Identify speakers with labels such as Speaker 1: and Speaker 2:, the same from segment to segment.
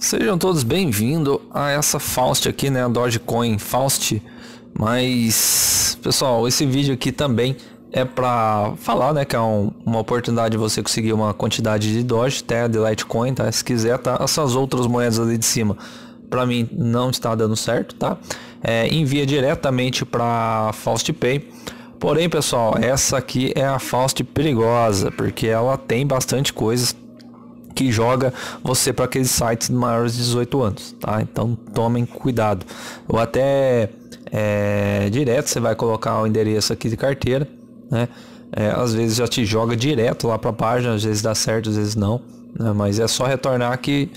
Speaker 1: Sejam todos bem-vindos a essa Faust aqui, né? A Dogecoin Faust. Mas, pessoal, esse vídeo aqui também é para falar, né? Que é um, uma oportunidade de você conseguir uma quantidade de Doge, até de Litecoin, tá? Se quiser, tá? Essas outras moedas ali de cima, para mim, não está dando certo, tá? É, envia diretamente para Faust Pay. Porém, pessoal, essa aqui é a Faust perigosa, porque ela tem bastante coisas que joga você para aqueles sites maiores de 18 anos, tá? Então tomem cuidado. Ou até é, direto você vai colocar o endereço aqui de carteira, né? É, às vezes já te joga direto lá para a página, às vezes dá certo, às vezes não, né? mas é só retornar que,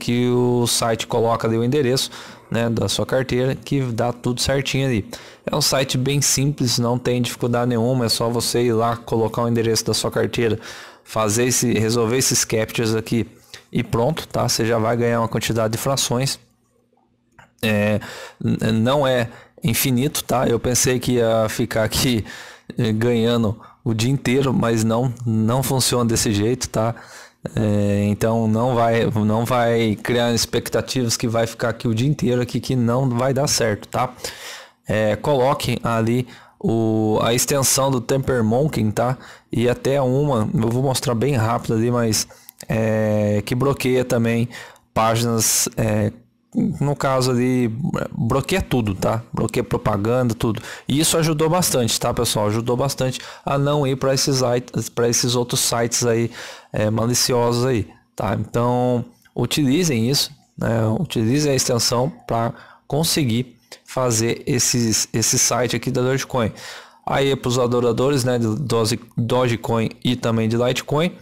Speaker 1: que o site coloca ali o endereço né, da sua carteira que dá tudo certinho ali. É um site bem simples, não tem dificuldade nenhuma, é só você ir lá colocar o endereço da sua carteira fazer esse, resolver esses captures aqui e pronto, tá? Você já vai ganhar uma quantidade de frações. É, não é infinito, tá? Eu pensei que ia ficar aqui eh, ganhando o dia inteiro, mas não, não funciona desse jeito, tá? É, então não vai, não vai criar expectativas que vai ficar aqui o dia inteiro aqui que não vai dar certo, tá? É, coloque ali o, a extensão do Temper Monkey, tá? E até uma, eu vou mostrar bem rápido ali, mas é, que bloqueia também páginas, é, no caso ali, bloqueia tudo, tá? Bloqueia propaganda, tudo. E isso ajudou bastante, tá, pessoal? Ajudou bastante a não ir para esses, para esses outros sites aí é, maliciosos aí, tá? Então, utilizem isso, né? utilizem a extensão para conseguir fazer esses, esse site aqui da Dogecoin. Aí é para os adoradores né, do Dogecoin e também de Litecoin.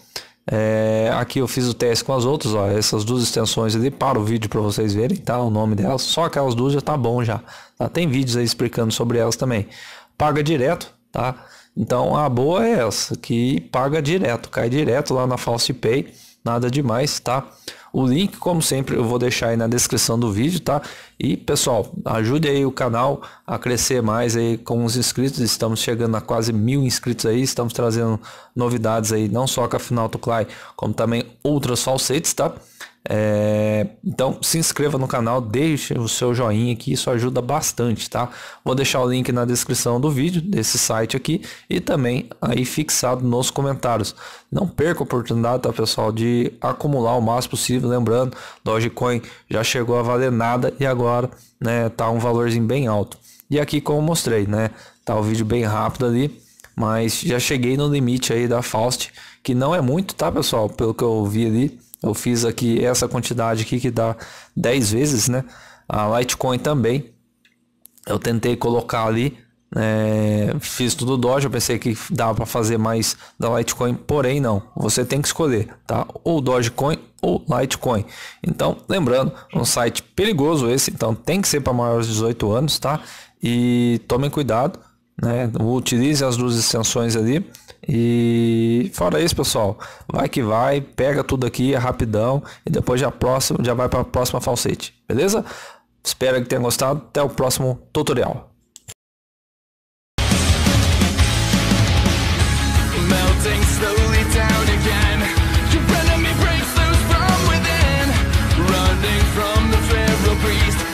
Speaker 1: É, aqui eu fiz o teste com as outras, ó, essas duas extensões ali para o vídeo para vocês verem, tá? O nome delas, só aquelas duas já tá bom já. Tá? Tem vídeos aí explicando sobre elas também. Paga direto, tá? Então a boa é essa, que paga direto, cai direto lá na Pay nada demais, tá? O link, como sempre, eu vou deixar aí na descrição do vídeo, tá? E pessoal, ajude aí o canal a crescer mais aí com os inscritos. Estamos chegando a quase mil inscritos aí. Estamos trazendo novidades aí, não só com a Final to Clay, como também outras falsetes, tá? É, então se inscreva no canal, deixe o seu joinha aqui, isso ajuda bastante, tá? Vou deixar o link na descrição do vídeo desse site aqui e também aí fixado nos comentários. Não perca a oportunidade, tá pessoal, de acumular o máximo possível. Lembrando, Dogecoin já chegou a valer nada e agora, né, tá um valorzinho bem alto. E aqui como mostrei, né, tá o vídeo bem rápido ali mas já cheguei no limite aí da Faust, que não é muito, tá, pessoal? Pelo que eu vi ali, eu fiz aqui essa quantidade aqui que dá 10 vezes, né? A Litecoin também. Eu tentei colocar ali, é, fiz tudo Doge, eu pensei que dava para fazer mais da Litecoin, porém não. Você tem que escolher, tá? Ou Dogecoin ou Litecoin. Então, lembrando, um site perigoso esse, então tem que ser para maiores de 18 anos, tá? E tomem cuidado, né? Utilize as duas extensões ali e fora isso, pessoal, vai que vai, pega tudo aqui, é rapidão e depois já próximo, já vai para a próxima falsete, beleza? Espero que tenha gostado. Até o próximo tutorial. breeze